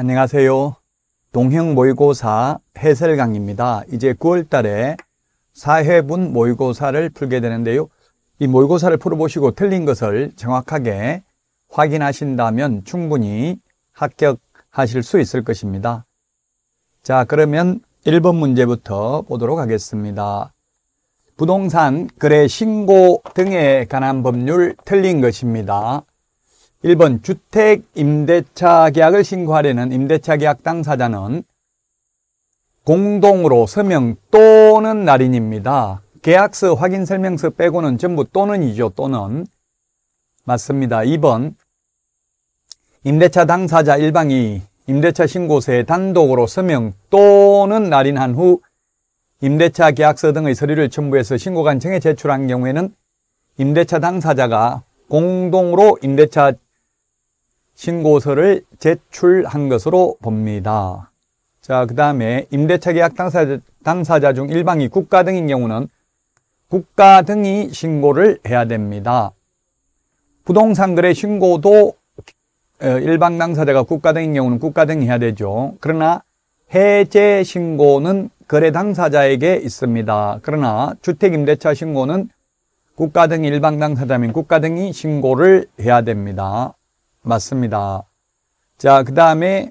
안녕하세요. 동형 모의고사 해설 강입니다. 이제 9월 달에 사회분 모의고사를 풀게 되는데요. 이 모의고사를 풀어보시고 틀린 것을 정확하게 확인하신다면 충분히 합격하실 수 있을 것입니다. 자, 그러면 1번 문제부터 보도록 하겠습니다. 부동산, 거래 신고 등에 관한 법률 틀린 것입니다. 1번 주택 임대차 계약을 신고하려는 임대차 계약 당사자는 공동으로 서명 또는 날인입니다. 계약서 확인 설명서 빼고는 전부 또는이죠. 또는 맞습니다. 2번 임대차 당사자 일방이 임대차 신고서에 단독으로 서명 또는 날인한 후 임대차 계약서 등의 서류를 첨부해서 신고관청에 제출한 경우에는 임대차 당사자가 공동으로 임대차 신고서를 제출한 것으로 봅니다. 자, 그 다음에 임대차 계약 당사자, 당사자 중 일방이 국가 등인 경우는 국가 등이 신고를 해야 됩니다. 부동산 거래 신고도 어, 일방 당사자가 국가 등인 경우는 국가 등이 해야 되죠. 그러나 해제 신고는 거래 당사자에게 있습니다. 그러나 주택임대차 신고는 국가 등 일방 당사자면 국가 등이 신고를 해야 됩니다. 맞습니다. 자, 그 다음에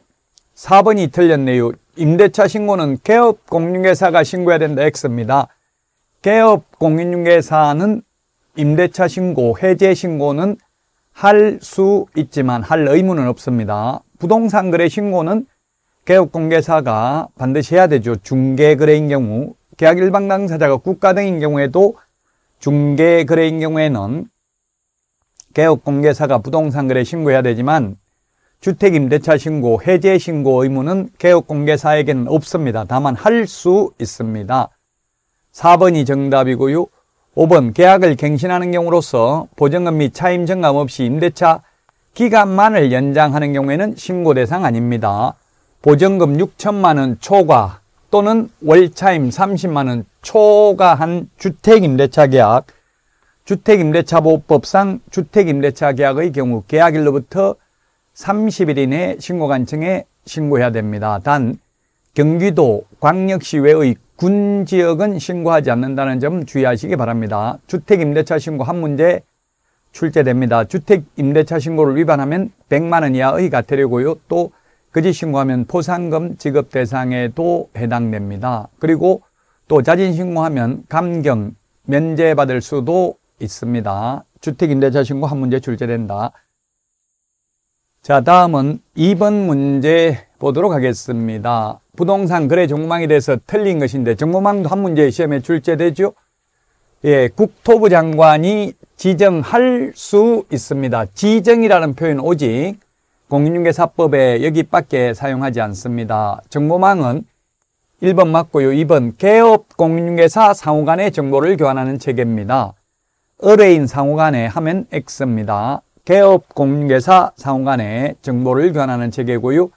4번이 틀렸네요. 임대차 신고는 개업 공인중개사가 신고해야 된다 X입니다. 개업 공인중개사는 임대차 신고, 해제 신고는 할 수 있지만 할 의무는 없습니다. 부동산 거래 신고는 개업 공개사가 반드시 해야 되죠. 중개 거래인 경우, 계약 일방 당사자가 국가 등인 경우에도 중개 거래인 경우에는 개업공개사가 부동산거래 신고해야 되지만 주택임대차 신고, 해제 신고 의무는 개업공개사에게는 없습니다. 다만 할 수 있습니다. 4번이 정답이고요. 5번 계약을 갱신하는 경우로서 보증금 및 차임 증감 없이 임대차 기간만을 연장하는 경우에는 신고 대상 아닙니다. 보증금 6천만 원 초과 또는 월차임 30만 원 초과한 주택임대차 계약 주택임대차 보호법상 주택임대차 계약의 경우 계약일로부터 30일 이내 신고관청에 신고해야 됩니다. 단 경기도 광역시 외의 군 지역은 신고하지 않는다는 점 주의하시기 바랍니다. 주택임대차 신고 한 문제 출제됩니다. 주택임대차 신고를 위반하면 100만 원 이하의 가태료고요또 거짓 신고하면 포상금 지급 대상에도 해당됩니다. 그리고 또 자진 신고하면 감경 면제받을 수도 있습니다. 주택임대차 신고 한 문제 출제된다. 자 다음은 2번 문제 보도록 하겠습니다. 부동산 거래 정보망에 대해서 틀린 것인데 정보망도 한 문제 시험에 출제되죠. 예, 국토부 장관이 지정할 수 있습니다. 지정이라는 표현 오직 공인중개사법에 여기밖에 사용하지 않습니다. 정보망은 1번 맞고요. 2번 개업 공인중개사 상호간의 정보를 교환하는 체계입니다. 의뢰인 상호간에 하면 X입니다. 개업 공개사 상호간의 정보를 교하는 체계고요.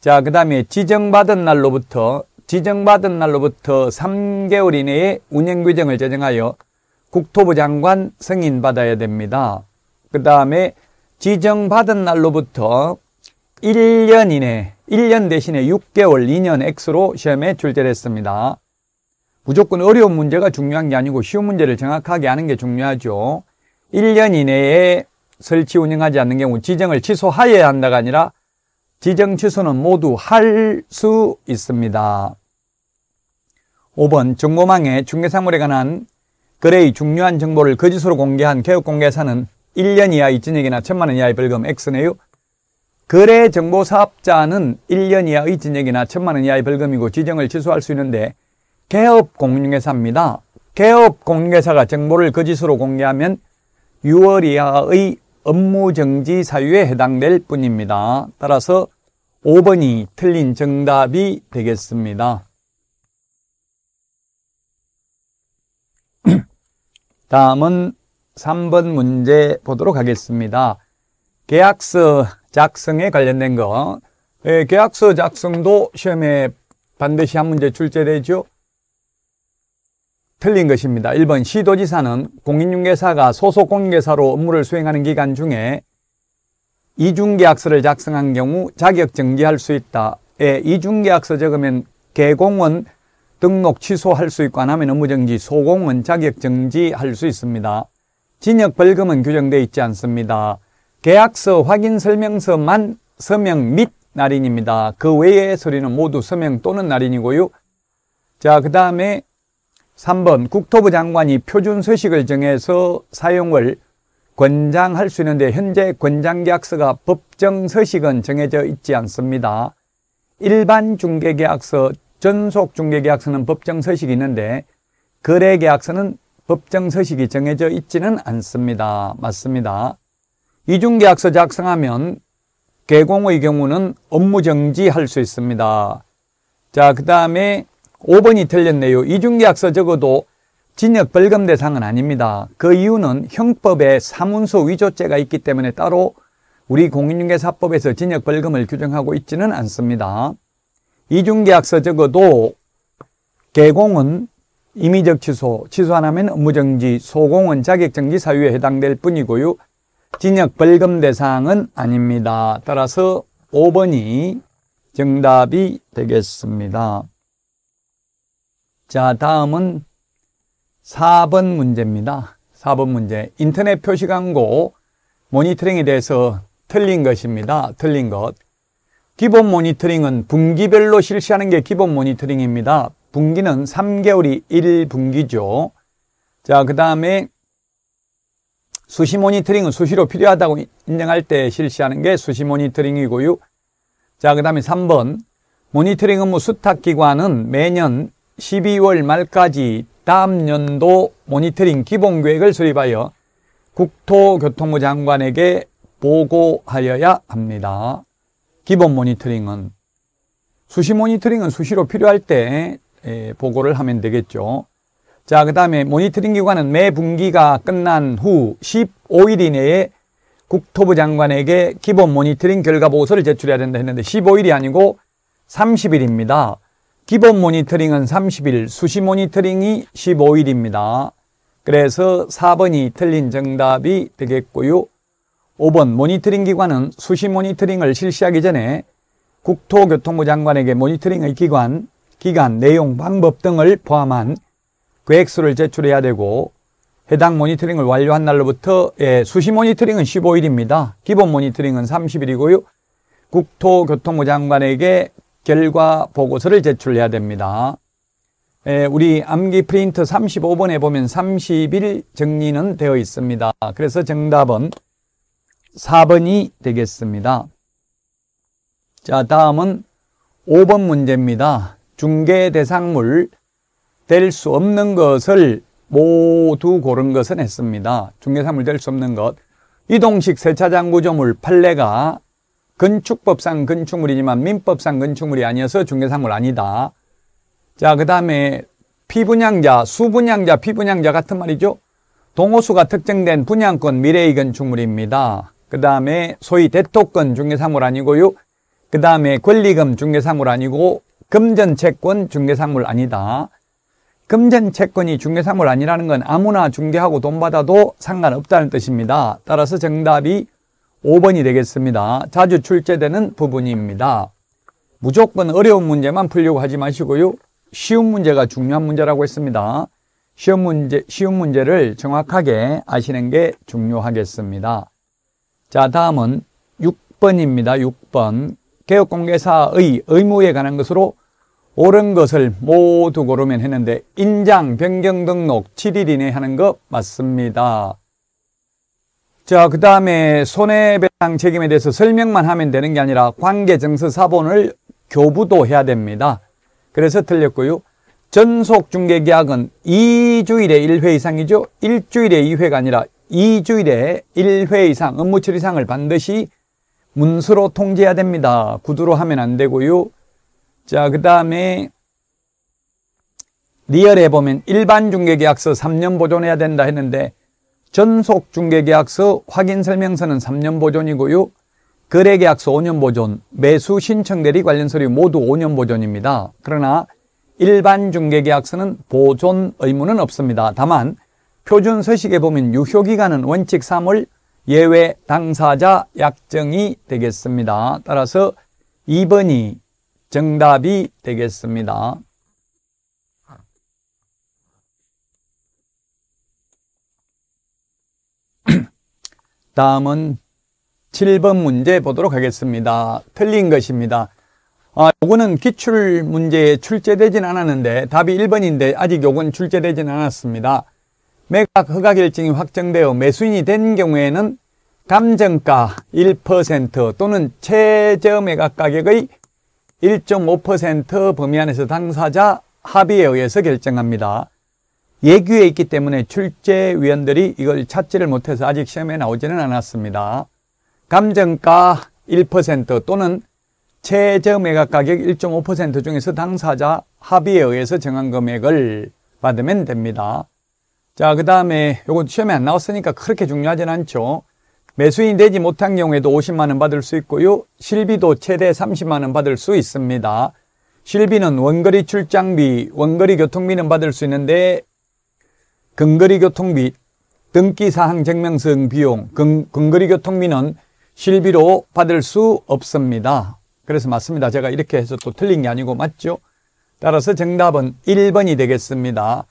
자, 그 다음에 지정받은 날로부터 지정받은 날로부터 3개월 이내에 운영규정을 제정하여 국토부 장관 승인받아야 됩니다. 그 다음에 지정받은 날로부터 1년 이내, 1년 대신에 6개월, 2년 X로 시험에 출제됐습니다. 무조건 어려운 문제가 중요한 게 아니고 쉬운 문제를 정확하게 하는게 중요하죠. 1년 이내에 설치 운영하지 않는 경우 지정을 취소하여야 한다가 아니라 지정 취소는 모두 할 수 있습니다. 5번 정보망에 중개사물에 관한 거래의 중요한 정보를 거짓으로 공개한 개업공개사는 1년 이하 이진액이나1 천만원 이하의 벌금 X네요. 거래 정보 사업자는 1년 이하 이진액이나1 천만원 이하의 벌금이고 지정을 취소할 수 있는데 개업 공인중개사입니다. 개업 공인중개사가 정보를 거짓으로 그 공개하면 6월 이하의 업무정지 사유에 해당될 뿐입니다. 따라서 5번이 틀린 정답이 되겠습니다. 다음은 3번 문제 보도록 하겠습니다. 계약서 작성에 관련된 거. 예, 계약서 작성도 시험에 반드시 한 문제 출제되죠. 틀린 것입니다. 1번 시도지사는 공인중개사가 소속 공인중개사로 업무를 수행하는 기간 중에 이중계약서를 작성한 경우 자격 정지할 수 있다. 에 이중계약서 적으면 개공은 등록 취소할 수 있고 안 하면 업무 정지, 소공은 자격 정지할 수 있습니다. 진역 벌금은 규정되어 있지 않습니다. 계약서 확인 설명서만 서명 및 날인입니다. 그 외의 서류는 모두 서명 또는 날인이고요. 자, 그 다음에 3번 국토부 장관이 표준 서식을 정해서 사용을 권장할 수 있는데 현재 권장계약서가 법정 서식은 정해져 있지 않습니다. 일반 중개계약서, 전속 중개계약서는 법정 서식이 있는데 거래계약서는 법정 서식이 정해져 있지는 않습니다. 맞습니다. 이중계약서 작성하면 개공의 경우는 업무정지할 수 있습니다. 자, 그 다음에 5번이 틀렸네요. 이중계약서 적어도 진역 벌금 대상은 아닙니다. 그 이유는 형법에 사문서 위조죄가 있기 때문에 따로 우리 공인중개사법에서 진역 벌금을 규정하고 있지는 않습니다. 이중계약서 적어도 개공은 임의적 취소, 취소 안 하면 업무정지, 소공은 자격정지 사유에 해당될 뿐이고요. 진역 벌금 대상은 아닙니다. 따라서 5번이 정답이 되겠습니다. 자, 다음은 4번 문제입니다. 4번 문제. 인터넷 표시 광고 모니터링에 대해서 틀린 것입니다. 틀린 것. 기본 모니터링은 분기별로 실시하는 게 기본 모니터링입니다. 분기는 3개월이 1분기죠. 자, 그 다음에 수시 모니터링은 수시로 필요하다고 인정할 때 실시하는 게 수시 모니터링이고요. 자, 그 다음에 3번 모니터링 업무 수탁기관은 매년 12월 말까지 다음 연도 모니터링 기본 계획을 수립하여 국토교통부 장관에게 보고하여야 합니다. 기본 모니터링은 수시 모니터링은 수시로 필요할 때 보고를 하면 되겠죠. 자, 그 다음에 모니터링 기관은 매 분기가 끝난 후 15일 이내에 국토부 장관에게 기본 모니터링 결과 보고서를 제출해야 된다 했는데 15일이 아니고 30일입니다. 기본 모니터링은 30일, 수시 모니터링이 15일입니다. 그래서 4번이 틀린 정답이 되겠고요. 5번 모니터링 기관은 수시 모니터링을 실시하기 전에 국토교통부 장관에게 모니터링의 기관, 기간, 내용, 방법 등을 포함한 계획서를 제출해야 되고 해당 모니터링을 완료한 날로부터 예, 수시 모니터링은 15일입니다. 기본 모니터링은 30일이고요. 국토교통부 장관에게 결과 보고서를 제출해야 됩니다. 에, 예, 우리 암기 프린트 35번에 보면 30일 정리는 되어 있습니다. 그래서 정답은 4번이 되겠습니다. 자, 다음은 5번 문제입니다. 중개 대상물 될 수 없는 것을 모두 고른 것은 했습니다. 중개상물 될 수 없는 것. 이동식 세차장 구조물 판례가 건축법상 건축물이지만 민법상 건축물이 아니어서 중개사물 아니다. 자, 그 다음에 피분양자, 수분양자, 피분양자 같은 말이죠. 동호수가 특정된 분양권 미래의 건축물입니다. 그 다음에 소위 대토권 중개사물 아니고요. 그 다음에 권리금 중개사물 아니고 금전채권 중개사물 아니다. 금전채권이 중개사물 아니라는 건 아무나 중개하고 돈 받아도 상관없다는 뜻입니다. 따라서 정답이 5번이 되겠습니다. 자주 출제되는 부분입니다. 무조건 어려운 문제만 풀려고 하지 마시고요. 쉬운 문제가 중요한 문제라고 했습니다. 쉬운 문제, 쉬운 문제를 정확하게 아시는 게 중요하겠습니다. 자, 다음은 6번입니다. 6번. 개혁공개사의 의무에 관한 것으로 옳은 것을 모두 고르면 했는데 인장 변경 등록 7일 이내 하는 것 맞습니다. 자, 그 다음에 손해배상 책임에 대해서 설명만 하면 되는 게 아니라 관계증서 사본을 교부도 해야 됩니다. 그래서 틀렸고요. 전속 중개계약은 2주일에 1회 이상이죠. 1주일에 2회가 아니라 2주일에 1회 이상, 업무 처리상을 이 반드시 문서로 통지해야 됩니다. 구두로 하면 안 되고요. 자, 그 다음에 리얼에 보면 일반 중개계약서 3년 보존해야 된다 했는데 전속 중개계약서 확인 설명서는 3년 보존이고요. 거래계약서 5년 보존, 매수 신청 대리 관련 서류 모두 5년 보존입니다. 그러나 일반 중개계약서는 보존 의무는 없습니다. 다만 표준 서식에 보면 유효기간은 원칙 3월 예외 당사자 약정이 되겠습니다. 따라서 2번이 정답이 되겠습니다. 다음은 7번 문제 보도록 하겠습니다. 틀린 것입니다. 아, 요거는 기출 문제에 출제되진 않았는데 답이 1번인데 아직 요건 출제되진 않았습니다. 매각 허가 결정이 확정되어 매수인이 된 경우에는 감정가 1% 또는 최저 매각 가격의 1.5% 범위 안에서 당사자 합의에 의해서 결정합니다. 예규에 있기 때문에 출제위원들이 이걸 찾지를 못해서 아직 시험에 나오지는 않았습니다. 감정가 1% 또는 최저 매각 가격 1.5% 중에서 당사자 합의에 의해서 정한 금액을 받으면 됩니다. 자, 그 다음에 요건 시험에 안 나왔으니까 그렇게 중요하진 않죠. 매수인이 되지 못한 경우에도 50만원 받을 수 있고요. 실비도 최대 30만원 받을 수 있습니다. 실비는 원거리 출장비, 원거리 교통비는 받을 수 있는데 근거리 교통비, 등기사항 증명서 비용, 근, 근거리 교통비는 실비로 받을 수 없습니다. 그래서 맞습니다. 제가 이렇게 해서 또 틀린 게 아니고 맞죠? 따라서 정답은 1번이 되겠습니다.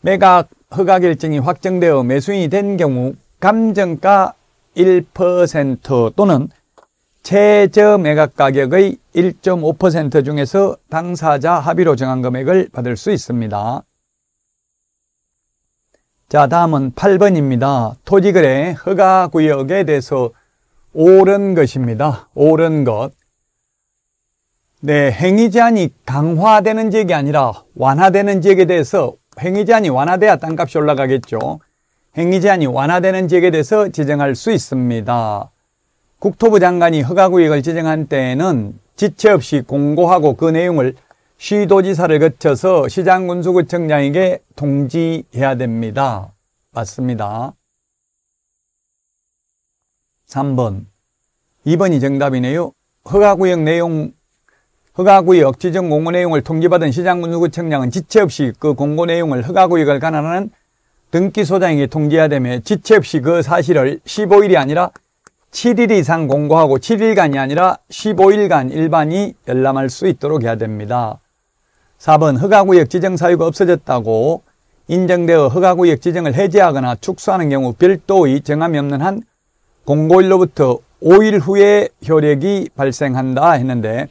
매각 허가결정이 확정되어 매수인이 된 경우 감정가 1% 또는 최저 매각 가격의 1.5% 중에서 당사자 합의로 정한 금액을 받을 수 있습니다. 자, 다음은 8번입니다. 토지거래 허가 구역에 대해서 옳은 것입니다. 옳은 것. 네, 행위 제한이 강화되는 지역이 아니라 완화되는 지역에 대해서 행위 제한이 완화돼야 땅값이 올라가겠죠. 행위 제한이 완화되는 지역에 대해서 지정할 수 있습니다. 국토부 장관이 허가구역을 지정한 때에는 지체 없이 공고하고 그 내용을 시도지사를 거쳐서 시장군수구청장에게 통지해야 됩니다. 맞습니다. 3번 2번이 정답이네요. 허가구역 내용 허가구역 지정 공고 내용을 통지받은 시장군수구청장은 지체 없이 그 공고 내용을 허가구역을 가한하는 등기소장에게 통지해야 되며 지체 없이 그 사실을 15일이 아니라 7일 이상 공고하고 7일간이 아니라 15일간 일반이 열람할 수 있도록 해야 됩니다. 4번 허가구역 지정 사유가 없어졌다고 인정되어 허가구역 지정을 해제하거나 축소하는 경우 별도의 정함이 없는 한 공고일로부터 5일 후에 효력이 발생한다 했는데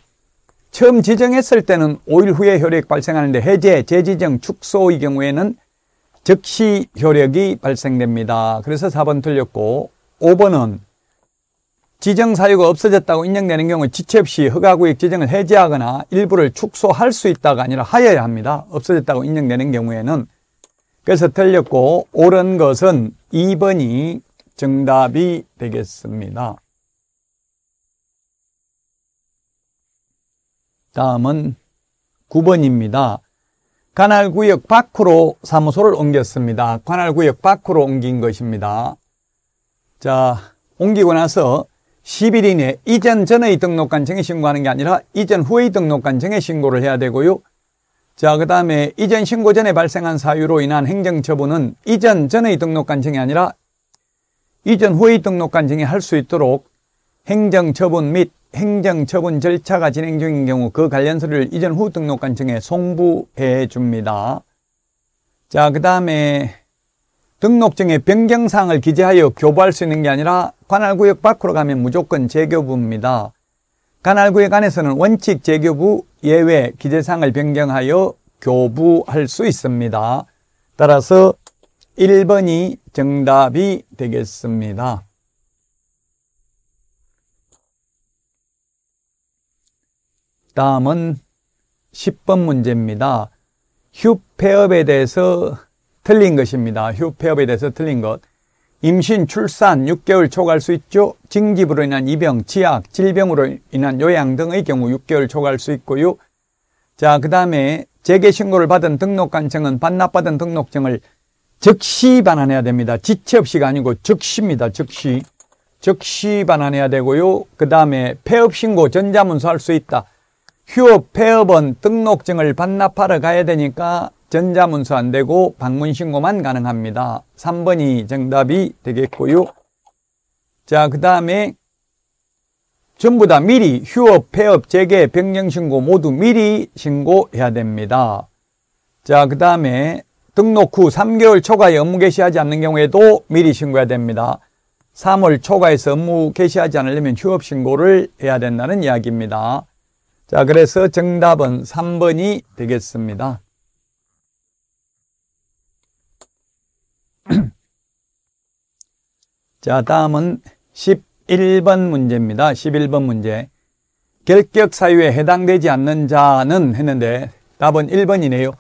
처음 지정했을 때는 5일 후에 효력 발생하는데 해제, 재지정, 축소의 경우에는 즉시 효력이 발생됩니다. 그래서 4번 틀렸고 5번은 지정 사유가 없어졌다고 인정되는 경우 지체 없이 허가구역 지정을 해제하거나 일부를 축소할 수 있다가 아니라 하여야 합니다. 없어졌다고 인정되는 경우에는 그래서 틀렸고 옳은 것은 2번이 정답이 되겠습니다. 다음은 9번입니다. 관할구역 밖으로 사무소를 옮겼습니다. 관할구역 밖으로 옮긴 것입니다. 자, 옮기고 나서 10일 이내 이전 전의 등록 간청에 신고하는 게 아니라 이전 후의 등록 간청에 신고를 해야 되고요. 자, 그 다음에 이전 신고 전에 발생한 사유로 인한 행정처분은 이전 전의 등록 간청이 아니라 이전 후의 등록 간청이 할 수 있도록 행정처분 및 행정처분 절차가 진행 중인 경우 그 관련 서류를 이전 후 등록 간청에 송부해 줍니다. 자, 그 다음에 등록증의 변경사항을 기재하여 교부할 수 있는 게 아니라 관할구역 밖으로 가면 무조건 재교부입니다. 관할구역 안에서는 원칙 재교부 예외 기재사항을 변경하여 교부할 수 있습니다. 따라서 1번이 정답이 되겠습니다. 다음은 10번 문제입니다. 휴폐업에 대해서 틀린 것입니다. 휴폐업에 대해서 틀린 것. 임신, 출산, 6개월 초과할 수 있죠. 징집으로 인한 이병, 치약, 질병으로 인한 요양 등의 경우 6개월 초과할 수 있고요. 자, 그 다음에 재개 신고를 받은 등록관청은 반납받은 등록증을 즉시 반환해야 됩니다. 지체 없이가 아니고 즉시입니다. 즉시. 즉시 반환해야 되고요. 그 다음에 폐업신고 전자문서 할 수 있다. 휴업 폐업은 등록증을 반납하러 가야 되니까 전자문서 안 되고 방문신고만 가능합니다. 3번이 정답이 되겠고요. 자, 그 다음에 전부 다 미리 휴업, 폐업, 재개, 병경신고 모두 미리 신고해야 됩니다. 자, 그 다음에 등록 후 3개월 초과에 업무 개시하지 않는 경우에도 미리 신고해야 됩니다. 3월 초과에서 업무 개시하지 않으려면 휴업 신고를 해야 된다는 이야기입니다. 자, 그래서 정답은 3번이 되겠습니다. 자, 다음은 11번 문제입니다. 11번 문제. 결격 사유에 해당되지 않는 자는 했는데 답은 1번이네요.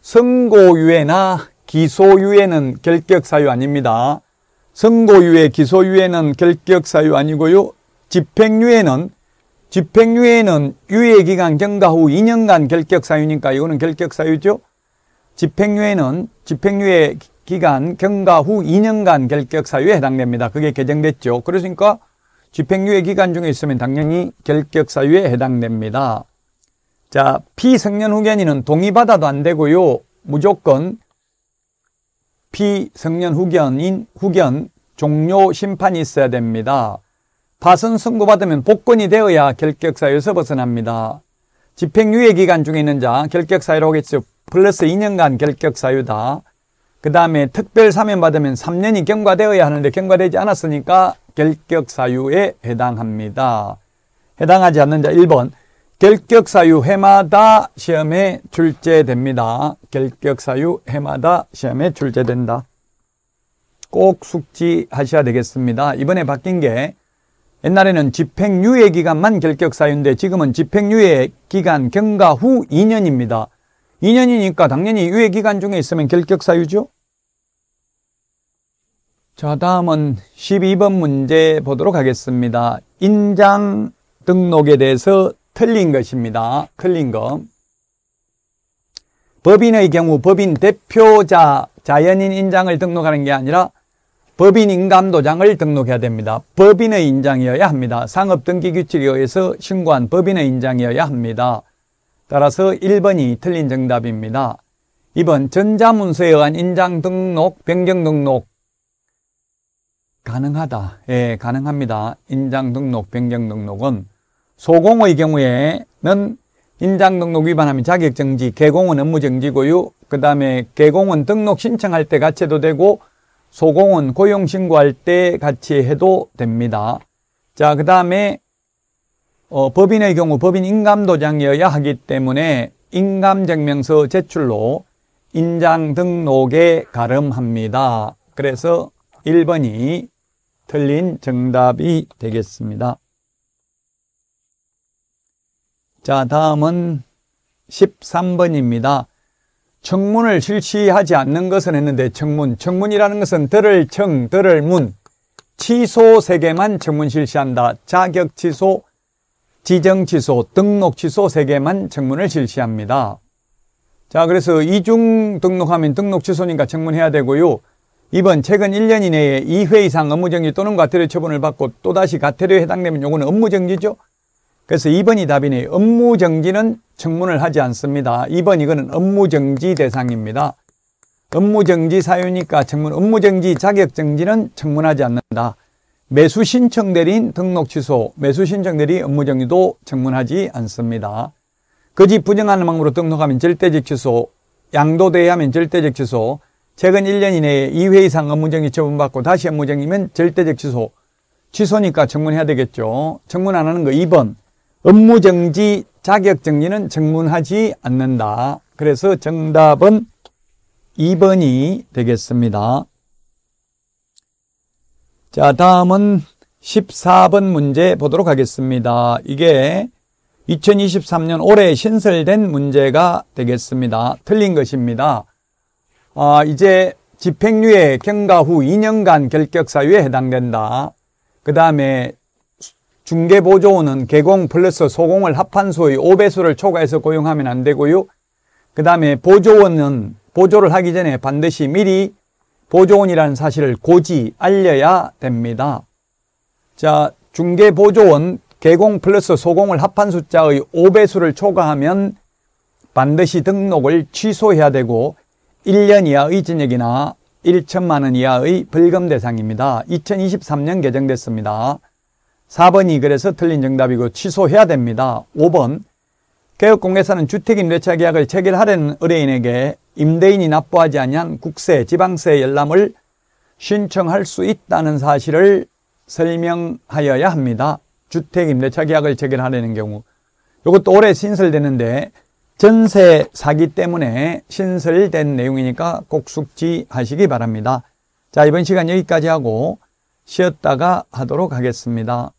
선고유예나 기소유예는 결격 사유 아닙니다. 선고유예, 기소유예는 결격 사유 아니고요. 집행유예는 집행유예는 유예기간 경과 후 2년간 결격사유니까 이거는 결격사유죠. 집행유예는 집행유예 기간 경과 후 2년간 결격사유에 해당됩니다. 그게 개정됐죠. 그러니까 집행유예 기간 중에 있으면 당연히 결격사유에 해당됩니다. 자, 피성년 후견인은 동의받아도 안 되고요. 무조건 피성년 후견인 후견 종료 심판이 있어야 됩니다. 파선 선고받으면 복권이 되어야 결격사유에서 벗어납니다. 집행유예 기간 중에 있는 자 결격사유로 하겠죠. 플러스 2년간 결격사유다. 그 다음에 특별 사면 받으면 3년이 경과되어야 하는데 경과되지 않았으니까 결격사유에 해당합니다. 해당하지 않는 자 1번 결격사유 해마다 시험에 출제됩니다. 결격사유 해마다 시험에 출제된다. 꼭 숙지하셔야 되겠습니다. 이번에 바뀐 게 옛날에는 집행유예 기간만 결격사유인데 지금은 집행유예 기간 경과 후 2년입니다. 2년이니까 당연히 유예 기간 중에 있으면 결격사유죠. 자 다음은 12번 문제 보도록 하겠습니다. 인장 등록에 대해서 틀린 것입니다. 틀린 것. 법인의 경우 법인 대표자 자연인 인장을 등록하는 게 아니라 법인 인감도장을 등록해야 됩니다. 법인의 인장이어야 합니다. 상업등기규칙에 의해서 신고한 법인의 인장이어야 합니다. 따라서 1번이 틀린 정답입니다. 2번 전자문서에 의한 인장 등록, 변경 등록 가능하다. 예, 가능합니다. 인장 등록, 변경 등록은 소공의 경우에는 인장 등록 위반하면 자격정지, 개공은 업무정지고요. 그 다음에 개공은 등록 신청할 때 가채도 되고 소공은 고용 신고할 때 같이 해도 됩니다. 자, 그 다음에 어, 법인의 경우 법인 인감도장이어야 하기 때문에 인감증명서 제출로 인장 등록에 가름합니다. 그래서 1번이 틀린 정답이 되겠습니다. 자, 다음은 13번입니다. 청문을 실시하지 않는 것은 했는데 청문, 청문이라는 것은 들을 청, 들을 문, 취소 세개만 청문 실시한다. 자격 취소, 지정 취소, 등록 취소 세개만 청문을 실시합니다. 자, 그래서 이중 등록하면 등록 취소니까 청문해야 되고요. 이번 최근 1년 이내에 2회 이상 업무정지 또는 과태료 처분을 받고 또다시 과태료에 해당되면 요거는 업무정지죠. 그래서 2번이 답이니 업무 정지는 청문을 하지 않습니다. 2번 이거는 업무 정지 대상입니다. 업무 정지 사유니까 청문 업무 정지 자격 정지는 청문하지 않는다. 매수 신청 대리인 등록 취소, 매수 신청 대리 업무 정지도 청문하지 않습니다. 거짓 부정하는 방법으로 등록하면 절대적 취소, 양도대하면 절대적 취소, 최근 1년 이내에 2회 이상 업무 정지 처분받고 다시 업무 정지면 절대적 취소, 취소니까 청문해야 되겠죠. 청문 안 하는 거 2번. 업무정지 자격정리는청문하지 않는다. 그래서 정답은 2번이 되겠습니다. 자 다음은 14번 문제 보도록 하겠습니다. 이게 2023년 올해 신설된 문제가 되겠습니다. 틀린 것입니다. 아, 이제 집행유예 경과 후 2년간 결격사유에 해당된다. 그 다음에 중개보조원은 개공 플러스 소공을 합한 수의 5배수를 초과해서 고용하면 안 되고요. 그 다음에 보조원은 보조를 하기 전에 반드시 미리 보조원이라는 사실을 고지 알려야 됩니다. 자, 중개보조원 개공 플러스 소공을 합한 숫자의 5배수를 초과하면 반드시 등록을 취소해야 되고 1년 이하 의진역이나 1천만 원 이하의 벌금 대상입니다. 2023년 개정됐습니다. 4번이 그래서 틀린 정답이고 취소해야 됩니다. 5번 개업공개사는 주택임대차 계약을 체결하려는 의뢰인에게 임대인이 납부하지 아니 국세, 지방세 열람을 신청할 수 있다는 사실을 설명하여야 합니다. 주택임대차 계약을 체결하려는 경우 이것도 올해 신설되는데 전세 사기 때문에 신설된 내용이니까 꼭 숙지하시기 바랍니다. 자 이번 시간 여기까지 하고 쉬었다가 하도록 하겠습니다.